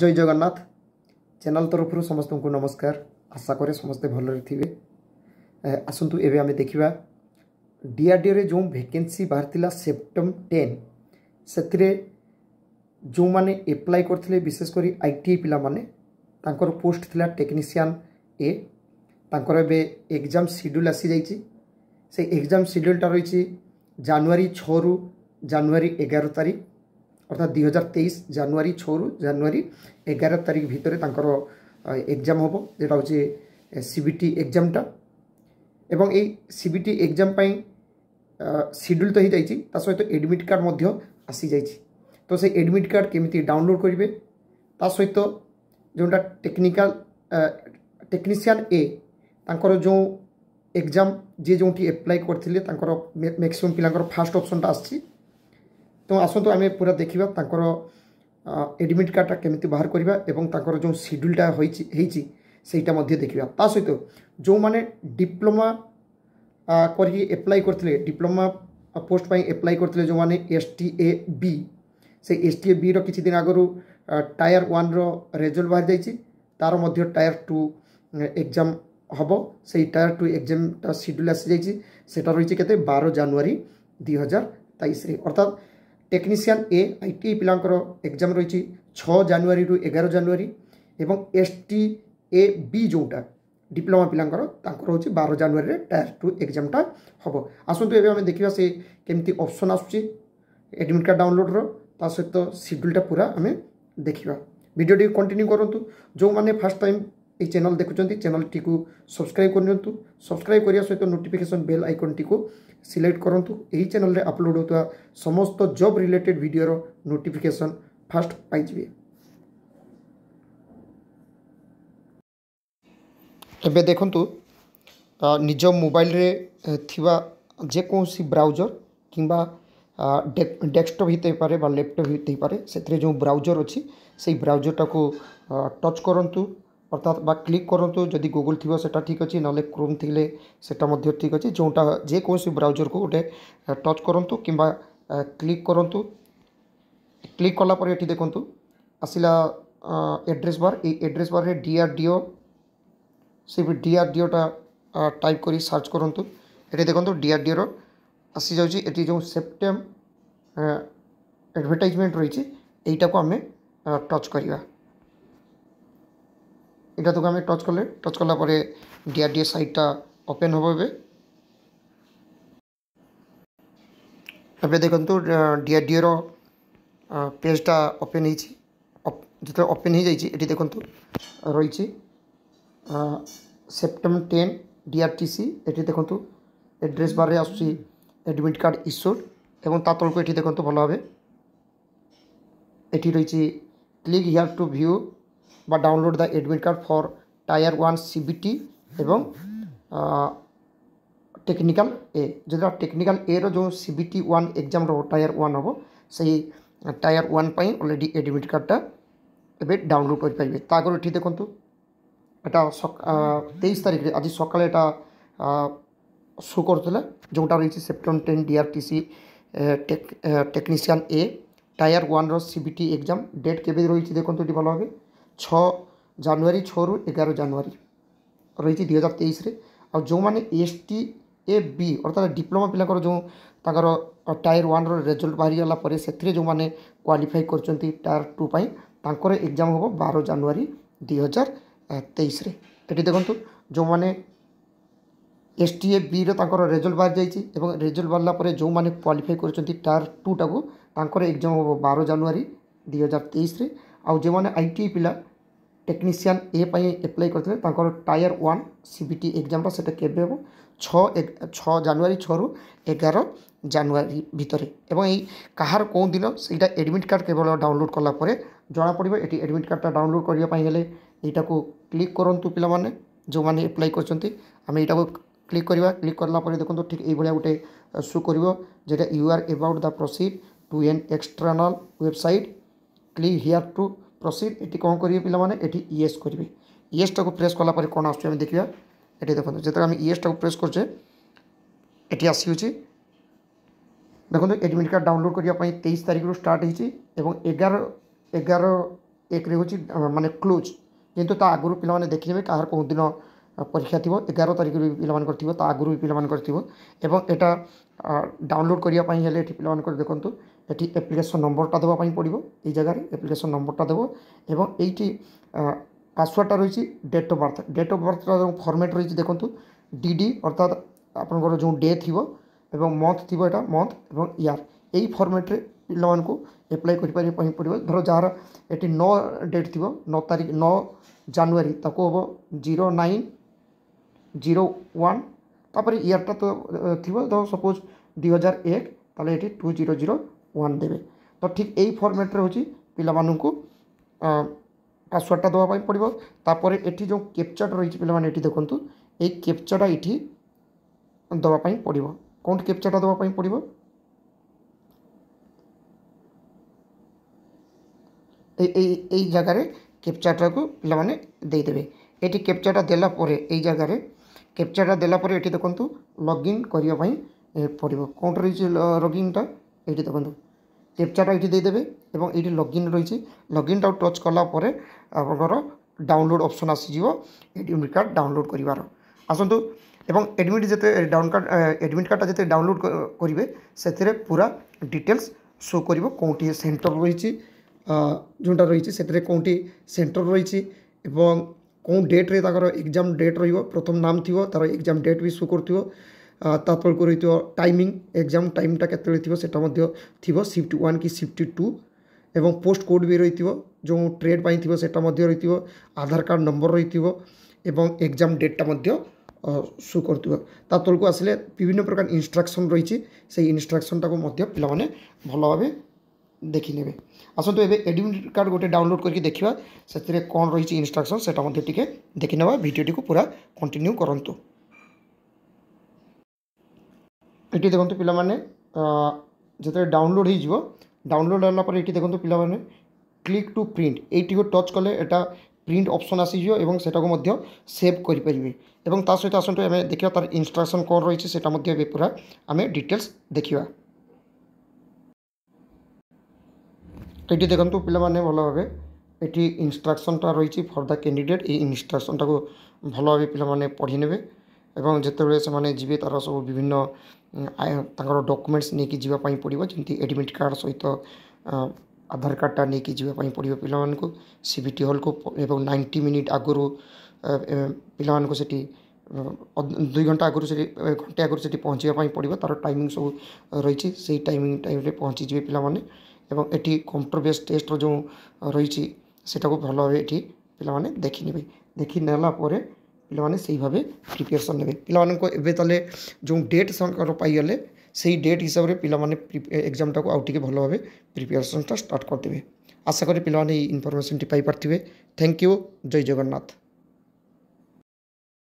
জয় Jagannath channel তরফর সমস্ত নমস্কার আশা করে সমস্তে ভালরে থিবে আসন্তু এবে আমি দেখিবা ডিআরডিওরে যে ভ্যাকেন্সি বাহারিলা সেপ্টেম টেন সেতিরে যে এপ্লাই করলে বিশেষ করে আইটিআই পিলা মানে তাঁর পোস্ট লা টেকনিসিয়ান এ তাঁর এবে এক্সাম সিড্যুল আসি যাই সেই এক্সাম সিড্যুলটা রয়েছে জানুয়ারি ছু জানুয়ারি এগারো তারিখ অর্থাৎ দুই হাজার তেইশ জানুয়ারি ছু জানুয়ারি এগার তারিখ ভিতরে তাঁর এক্সাম হব যেটা হচ্ছে সিবিটি এক্সামটা এবং এই সিবিটি এক্সাম পাই সিড্যুল তো হয়ে যাই তা সহ এডমিট কার্ড মধ্য আসি যাই তো সেই এডমিট কার্ড কমিটি ডাউনলোড করবে তা সহ যেটা টেকনিকাল টেকনিসিয়ান এ তাঁর যে এক্সাম যে যেটি এপ্লাই করলে তাঁর ম্যাক্সিমম পিলাঙ্কর ফার্স্ট অপশনটা আসছে ତେଣୁ ଆସନ୍ତୁ ଆମେ ପୁରା ଦେଖିବା ତାଙ୍କର ଏଡ଼ମିଟ୍ କାର୍ଡ଼ଟା କେମିତି ବାହାର କରିବା ଏବଂ ତାଙ୍କର ଯେଉଁ ସିଡ୍ୟୁଲ୍ଟା ହୋଇଛି ହେଇଛି ସେଇଟା ମଧ୍ୟ ଦେଖିବା ତା ସହିତ ଯେଉଁମାନେ ଡିପ୍ଲୋମା କରିକି ଆପ୍ଲାଏ କରିଥିଲେ ଡିପ୍ଲୋମା ପୋଷ୍ଟ ପାଇଁ ଆପ୍ଲାଏ କରିଥିଲେ ଯେଉଁମାନେ ଏସ୍ ଟି ଏ ବି ସେ ଏସ୍ ଟି ଏ ବିର କିଛି ଦିନ ଆଗରୁ ଟାୟାର ୱାନ୍ର ରେଜଲ୍ଟ ବାହାରିଯାଇଛି ତା'ର ମଧ୍ୟ ଟାୟାର ଟୁ ଏକ୍ଜାମ୍ ହେବ ସେଇ ଟାୟାର ଟୁ ଏକ୍ଜାମ୍ଟା ସିଡ୍ୟୁଲ୍ ଆସିଯାଇଛି ସେଟା ରହିଛି କେତେ ବାର ଜାନୁଆରୀ ଦୁଇ ହଜାର ତେଇଶରେ ଅର୍ଥାତ୍ টেকনিশিয়ান এ আইটিআই পিলাঙ্কর এক্সাম রয়েছে ছ জানুয়ারি টু এগারো জানুয়ারি এবং এসটি এ বি যেটা ডিপ্লোমা পিলাঙ্কর তাঁর হচ্ছে বার জানুয়ারি টায়ার টু এক্সামটা হব আসন্তু এবে আমি দেখা সে কেমতি অপসন আসুচি এডমিট কার্ড ডাউনলোডর তা সহ সিড্যুলটা পুরা আমি দেখা ভিডিওটি কন্টিনিউ করতু যে ফার্স্ট টাইম এই ଚ୍ୟାନେଲ୍ ଦେଖୁଛନ୍ତି ଚ୍ୟାନେଲ୍ଟିକୁ ସବସ୍କ୍ରାଇବ୍ କରନ୍ତୁ ସବସ୍କ୍ରାଇବ୍ କରିବା ସହିତ ନୋଟିଫିକେସନ୍ ବେଲ୍ ଆଇକନ୍ଟିକୁ ସିଲେକ୍ଟ କରନ୍ତୁ ଏହି ଚ୍ୟାନେଲ୍ରେ ଅପଲୋଡ଼୍ ହେଉଥିବା ସମସ୍ତ ଜବ୍ ରିଲେଟେଡ଼୍ ଭିଡ଼ିଓର ନୋଟିଫିକେସନ୍ ଫାଷ୍ଟ ପାଇଯିବେ ଏବେ ଦେଖନ୍ତୁ ନିଜ ମୋବାଇଲରେ ଥିବା ଯେକୌଣସି ବ୍ରାଉଜର କିମ୍ବା ডেস্কটপ হইতে বা ল্যাপটপ হইতে সেতরে যে ব্রাউজর অছি সেই ব্রাউজরটাকে টচ করতু অর্থাৎ বা ক্লিক করতু যদি গুগল থিব সেটা ঠিক আছে নহলে ক্রোম থিলে সেটা মধ্য ঠিক আছে যেটা যেকোনসি ব্রাউজর কু গোটে টচ করতু কিংবা ক্লিক করতু ক্লিক কলা পরে এটি দেখুন আসিলা এড্রেস বার এই এড্রেস বারে ডিআরডিও সে ডিআরডিওটা টাইপ করে সার্চ করতু এটি দেখুন ডিআরডিওর আসি যাচ্ছি এটি যে সেপ্টেম আডভার্টাইজমেন্ট রয়েছে এইটাকে আমি টচ করা এটা তোকে আমি টচ করলে টচ করলে পরে ডিআর ডিএর সাইটটা ওপেন হবে ଏବେ ଦେଖନ୍ତୁ ଡିଆର୍ଡିଓର ପେଜ୍ଟା ଓପେନ୍ ହେଇଛି ଯେତେବେଳେ ଓପେନ୍ ହେଇଯାଇଛି ଏଠି ଦେଖନ୍ତୁ ରହିଛି ସେପ୍ଟେମ୍ବର ଟେନ୍ ଡିଆର୍ଟିସି ଏଠି ଦେଖନ୍ତୁ ଆଡ୍ରେସ୍ ବାର୍ରେ ଆସୁଛି ଆଡ଼ମିଟ୍ କାର୍ଡ଼ ଇସ୍ୟୁଡ୍ ଏବଂ ତା ତଳକୁ ଏଠି ଦେଖନ୍ତୁ ଭଲ ଭାବେ ଏଠି ରହିଛି କ୍ଲିକ୍ ହିଆର୍ ଟୁ ଭ୍ୟୁ বা download the admit card for tier one CBT এবং টেকনিকাল এ ଯେଉଁଟା ଟେକ୍ନିକାଲ ଏର ଯେଉଁ C B T one exam ରହିବ ଟାୟାର ୱାନ୍ ହେବ ସେଇ ଟାୟାର ୱାନ୍ ପାଇଁ ଅଲରେଡ଼ି ଆଡ଼ମିଟ୍ କାର୍ଡ଼ଟା ଏବେ ଡାଉନଲୋଡ଼୍ କରିପାରିବେ ତାପରେ ଏଠି ଦେଖନ୍ତୁ ଏଇଟା ତେଇଶ ତାରିଖରେ ଆଜି ସକାଳେ ଏଇଟା ସୋ କରୁଥିଲା ଯେଉଁଟା ରହିଛି September ten D R T C technician A tier ୱାନ୍ର C B T exam date କେବେ ରହିଛି ଦେଖନ୍ତୁ ଏଠି ଭଲ ଭାବେ ছ ଜାନୁଆରୀ ଛଅରୁ ଏଗାର ଜାନୁଆରୀ ରହିଛି ଦୁଇ ହଜାର ତେଇଶରେ ଆଉ ଯେଉଁମାନେ ଏସ୍ ଟି ଏ ବି ଅର୍ଥାତ୍ ଡିପ୍ଲୋମା ପିଲାଙ୍କର ଯେଉଁ ତାଙ୍କର ଟାୟାର ୱାନ୍ର ରେଜଲ୍ଟ ବାହାରିଗଲା ପରେ ସେଥିରେ ଯେଉଁମାନେ କ୍ୱାଲିଫାଇ କରିଛନ୍ତି ଟାୟାର ଟୁ ପାଇଁ ତାଙ୍କର ଏକ୍ଜାମ୍ ହେବ ବାର ଜାନୁଆରୀ ଦୁଇ ହଜାର ତେଇଶରେ ଏଠି ଦେଖନ୍ତୁ ଯେଉଁମାନେ ଏସ୍ ଟି ଏ ବିର ତାଙ୍କର ରେଜଲ୍ଟ ବାହାରି ଯାଇଛି ଏବଂ ରେଜଲ୍ଟ ବାହାରିଲା ପରେ ଯେଉଁମାନେ କ୍ୱାଲିଫାଇ କରିଛନ୍ତି ଟାୟାର ଟୁଟାକୁ ତାଙ୍କର ଏକ୍ଜାମ୍ ହେବ ବାର ଜାନୁଆରୀ ଦୁଇ ହଜାର ତେଇଶରେ ଆଉ ଯେଉଁମାନେ ଆଇ ଟି ଆଇ ପିଲା ଟେକ୍ନିସିଆନ୍ ଏ ପାଇଁ ଆପ୍ଲାଏ କରିଥିଲେ ତାଙ୍କର tier one C B T ଏକ୍ଜାମ୍ର ସେଇଟା କେବେ ହେବ ଛଅ ଛଅ ଜାନୁଆରୀ ଛଅରୁ ଏଗାର ଜାନୁଆରୀ ଭିତରେ ଏବଂ ଏଇ କାହାର କେଉଁ ଦିନ ସେଇଟା ଆଡ଼ମିଟ୍ କାର୍ଡ଼ କେବଳ ଡାଉନଲୋଡ଼୍ କଲା ପରେ ଜଣାପଡ଼ିବ ଏଠି ଆଡ଼ମିଟ୍ କାର୍ଡ଼ଟା ଡାଉନଲୋଡ଼୍ କରିବା ପାଇଁ ହେଲେ ଏଇଟାକୁ କ୍ଲିକ୍ କରନ୍ତୁ ପିଲାମାନେ ଯେଉଁମାନେ ଆପ୍ଲାଏ କରିଛନ୍ତି ଆମେ ଏଇଟାକୁ କ୍ଲିକ୍ କରିବା କ୍ଲିକ୍ କଲା ପରେ ଦେଖନ୍ତୁ ଠିକ୍ ଏଇଭଳିଆ ଗୋଟେ ସୁ କରିବ ଯେଉଁଟା you are about the proceed to an external website click here to proceed ଏଠି କ'ଣ କରିବେ ପିଲାମାନେ ଏଠି ଇଏସ୍ କରିବେ ଇଏସ୍ଟାକୁ ପ୍ରେସ୍ କଲା ପରେ କ'ଣ ଆସୁଛି ଆମେ ଦେଖିବା ଏଠି ଦେଖନ୍ତୁ ଯେତେବେଳେ ଆମେ ଇଏସ୍ଟାକୁ ପ୍ରେସ୍ କରୁଛେ ଏଠି ଆସିଅଛି ଦେଖନ୍ତୁ ଏଡ଼ମିଟ୍ କାର୍ଡ଼ ଡାଉନଲୋଡ଼୍ କରିବା ପାଇଁ ତେଇଶ ତାରିଖରୁ ଷ୍ଟାର୍ଟ ହେଇଛି ଏବଂ ଏଗାର ଏଗାର ଏକରେ ହେଉଛି ମାନେ କ୍ଲୋଜ୍ କିନ୍ତୁ ତା ଆଗରୁ ପିଲାମାନେ ଦେଖିନେବେ କାହାର କେଉଁ ଦିନ ପରୀକ୍ଷା ଥିବ ଏଗାର ତାରିଖରୁ ବି ପିଲାମାନଙ୍କର ଥିବ ତା ଆଗରୁ ବି ପିଲାମାନଙ୍କର ଥିବ ଏବଂ ଏଇଟା ଡାଉନଲୋଡ଼୍ କରିବା ପାଇଁ ହେଲେ ଏଠି ପିଲାମାନଙ୍କର ଦେଖନ୍ତୁ ଏଠି ଆପ୍ଲିକେସନ୍ ନମ୍ବରଟା ଦେବା ପାଇଁ ପଡ଼ିବ ଏଇ ଜାଗାରେ ଆପ୍ଲିକେସନ୍ ନମ୍ବରଟା ଦେବ ଏବଂ ଏଇଠି ପାସୱାର୍ଡ଼ଟା ରହିଛି date of birth date of ବାର୍ଥର ଯେଉଁ ଫର୍ମେଟ୍ ରହିଛି ଦେଖନ୍ତୁ ଡି ଡି ଅର୍ଥାତ୍ ଆପଣଙ୍କର ଯେଉଁ ଡେ ଥିବ ଏବଂ ମନ୍ଥ ଥିବ ଏଇଟା ମନ୍ଥ ଏବଂ ଇୟର୍ ଏଇ ଫର୍ମେଟ୍ରେ ପିଲାମାନଙ୍କୁ ଆପ୍ଲାଏ କରିପାରିବା ପାଇଁ ପଡ଼ିବ ଧର ଯାହାର ଏଠି ନଅ ଡେଟ୍ ଥିବ ନଅ ତାରିଖ ନଅ ଜାନୁଆରୀ ତାକୁ ହେବ ଜିରୋ ନାଇନ୍ ଜିରୋ ୱାନ୍ ତାପରେ ଇୟର୍ଟା ତ ଥିବ ଧର ସପୋଜ୍ ଦୁଇ ହଜାର ଏକ ତାହେଲେ ଏଠି ଟୁ ଜିରୋ ଜିରୋ ওয়ান দেবে ତ ଠିକ୍ ଏଇ ଫର୍ମେଟ୍ରେ ହେଉଛି ପିଲାମାନଙ୍କୁ ପାସୱାର୍ଡ଼ଟା ଦେବା ପାଇଁ ପଡ଼ିବ ତାପରେ ଏଠି ଯେଉଁ କ୍ୟାପଚର୍ଟା ରହିଛି ପିଲାମାନେ ଏଠି ଦେଖନ୍ତୁ ଏଇ କ୍ୟାପଚର୍ଟା ଏଠି ଦେବା ପାଇଁ ପଡ଼ିବ କେଉଁଠି କ୍ୟାପଚର୍ଟା ଦେବା ପାଇଁ ପଡ଼ିବ ଏଇ ଏଇ ଜାଗାରେ କ୍ୟାପଚର୍ଟାକୁ ପିଲାମାନେ ଦେଇଦେବେ ଏଠି କ୍ୟାପଚର୍ଟା ଦେଲା ପରେ ଏଇ ଜାଗାରେ କ୍ୟାପଚର୍ଟା ଦେଲା ପରେ ଏଠି ଦେଖନ୍ତୁ ଲଗ୍ଇନ୍ କରିବା ପାଇଁ ପଡ଼ିବ କେଉଁଠି ରହିଛି ଲଗ୍ଇନ୍ଟା এইটি দেখুন ক্যাপচাটা এইটি ଦେଇଦେବେ এবং এইଠି ଲଗ୍ଇନ୍ ରହିଛି ଲଗ୍ଇନ୍ଟାକୁ ଟଚ୍ କଲା ପରେ ଆପଣଙ୍କର ଡାଉନଲୋଡ଼୍ ଅପସନ୍ ଆସିଯିବ ଏଡ଼ମିଟ୍ କାର୍ଡ଼ ଡାଉନଲୋଡ଼୍ କରିବାର ଆସନ୍ତୁ ଏବଂ ଏଡ଼ମିଟ୍ ଯେତେ ଡାଉନ୍ କାର୍ଡ଼ ଏଡ଼ମିଟ୍ କାର୍ଡ଼ଟା ଯେତେ ଡାଉନଲୋଡ଼୍ କରିବେ ସେଥିରେ ପୁରା ଡିଟେଲ୍ସ ଶୋ କରିବ କେଉଁଠି ସେଣ୍ଟର ରହିଛି ଯେଉଁଟା ରହିଛି ସେଥିରେ କେଉଁଠି ସେଣ୍ଟର ରହିଛି ଏବଂ କେଉଁ ଡେଟ୍ରେ ତାଙ୍କର ଏକ୍ଜାମ୍ ଡେଟ୍ ରହିବ ପ୍ରଥମ ନାମ ଥିବ ତା'ର ଏକ୍ଜାମ୍ ଡେଟ୍ ବି ଶୋ କରୁଥିବ ତାତ୍ପର୍ଯ୍ୟ ରହିଥିବ ଟାଇମିଂ ଏକ୍ଜାମ୍ ଟାଇମ୍ଟା କେତେବେଳେ ଥିବ ସେଇଟା ମଧ୍ୟ ଥିବ ସିଫ୍ଟ ୱାନ୍ କି ସିଫ୍ଟ ଟୁ ଏବଂ ପୋଷ୍ଟ କୋଡ଼୍ ବି ରହିଥିବ ଯେଉଁ ଟ୍ରେଡ଼୍ ପାଇଁ ଥିବ ସେଇଟା ମଧ୍ୟ ରହିଥିବ ଆଧାର କାର୍ଡ଼ ନମ୍ବର ରହିଥିବ ଏବଂ ଏକ୍ଜାମ୍ ଡେଟ୍ଟା ମଧ୍ୟ ସୁ କରୁଥିବ ତା ତଳକୁ ଆସିଲେ ବିଭିନ୍ନ ପ୍ରକାର ଇନଷ୍ଟ୍ରକ୍ସନ୍ ରହିଛି ସେଇ ଇନଷ୍ଟ୍ରକ୍ସନ୍ଟାକୁ ମଧ୍ୟ ପିଲାମାନେ ଭଲ ଭାବେ ଦେଖିନେବେ ଆସନ୍ତୁ ଏବେ ଏଡମିଟ୍ କାର୍ଡ଼ ଗୋଟେ ଡାଉନଲୋଡ଼୍ କରିକି ଦେଖିବା ସେଥିରେ କ'ଣ ରହିଛି ଇନଷ୍ଟ୍ରକ୍ସନ୍ ସେଇଟା ମଧ୍ୟ ଟିକେ ଦେଖିନେବା ଭିଡ଼ିଓଟିକୁ ପୁରା କଣ୍ଟିନ୍ୟୁ କରନ୍ତୁ ଏଠି ଦେଖନ୍ତୁ ପିଲାମାନେ ଯେତେବେଳେ ଡାଉନଲୋଡ଼୍ ହେଇଯିବ ଡାଉନଲୋଡ଼୍ ହେଲା ପରେ ଏଠି ଦେଖନ୍ତୁ ପିଲାମାନେ କ୍ଲିକ୍ ଟୁ ପ୍ରିଣ୍ଟ ଏଇଟିକୁ ଟଚ୍ କଲେ ଏଇଟା ପ୍ରିଣ୍ଟ ଅପସନ୍ ଆସିଯିବ ଏବଂ ସେଟାକୁ ମଧ୍ୟ ସେଭ୍ କରିପାରିବେ ଏବଂ ତା ସହିତ ଆସନ୍ତୁ ଆମେ ଦେଖିବା ତା'ର ଇନଷ୍ଟ୍ରକ୍ସନ୍ କ'ଣ ରହିଛି ସେଟା ମଧ୍ୟ ଏବେ ପୁରା ଆମେ ଡିଟେଲ୍ସ ଦେଖିବା ଏଠି ଦେଖନ୍ତୁ ପିଲାମାନେ ଭଲ ଭାବେ ଏଠି ଇନଷ୍ଟ୍ରକ୍ସନ୍ଟା ରହିଛି ଫର୍ ଦ କ୍ୟାଣ୍ଡିଡ଼େଟ୍ ଏଇ ଇନଷ୍ଟ୍ରକ୍ସନ୍ଟାକୁ ଭଲ ଭାବେ ପିଲାମାନେ ପଢ଼ି ନେବେ ଏବଂ ଯେତେବେଳେ ସେମାନେ ଯିବେ ତା'ର ସବୁ ବିଭିନ୍ନ ତାଙ୍କର ଡକୁମେଣ୍ଟସ୍ ନେଇକି ଯିବା ପାଇଁ ପଡ଼ିବ ଯେମିତି ଆଡ଼ମିଟ୍ କାର୍ଡ଼ ସହିତ ଆଧାର କାର୍ଡ଼ଟା ନେଇକି ଯିବା ପାଇଁ ପଡ଼ିବ ପିଲାମାନଙ୍କୁ ସି ବି ଟି ହଲ୍କୁ ଏବଂ ନାଇଣ୍ଟି ମିନିଟ୍ ଆଗରୁ ପିଲାମାନଙ୍କୁ ସେଠି ଦୁଇ ଘଣ୍ଟା ଆଗରୁ ସେଠି ଘଣ୍ଟେ ଆଗରୁ ସେଠି ପହଞ୍ଚିବା ପାଇଁ ପଡ଼ିବ ତା'ର ଟାଇମିଂ ସବୁ ରହିଛି ସେଇ ଟାଇମିଂ ଟାଇମ୍ରେ ପହଞ୍ଚିଯିବେ ପିଲାମାନେ ଏବଂ ଏଠି କମ୍ପ୍ୟୁଟର ବେସ୍ ଟେଷ୍ଟର ଯେଉଁ ରହିଛି ସେଟାକୁ ଭଲ ଭାବେ ଏଠି ପିଲାମାନେ ଦେଖିନେବେ ଦେଖିନେଲା ପରେ ପିଲାମାନେ ସେଇଭାବେ ପ୍ରିପେୟାରସନ୍ ନେବେ ପିଲାମାନଙ୍କୁ ଏବେ ତାହେଲେ ଯେଉଁ ଡେଟ୍ ସରକାର ପାଇଗଲେ ସେଇ ଡେଟ୍ ହିସାବରେ ପିଲାମାନେ ଏକ୍ଜାମ୍ଟାକୁ ଆଉ ଟିକେ ଭଲ ଭାବେ ପ୍ରିପେୟାରସନ୍ଟା ଷ୍ଟାର୍ଟ କରିଦେବେ ଆଶା କରେ ପିଲାମାନେ ଏଇ ଇନଫର୍ମେସନ୍ଟି ପାଇପାରିଥିବେ ଥ୍ୟାଙ୍କ ୟୁ ଜୟ ଜଗନ୍ନାଥ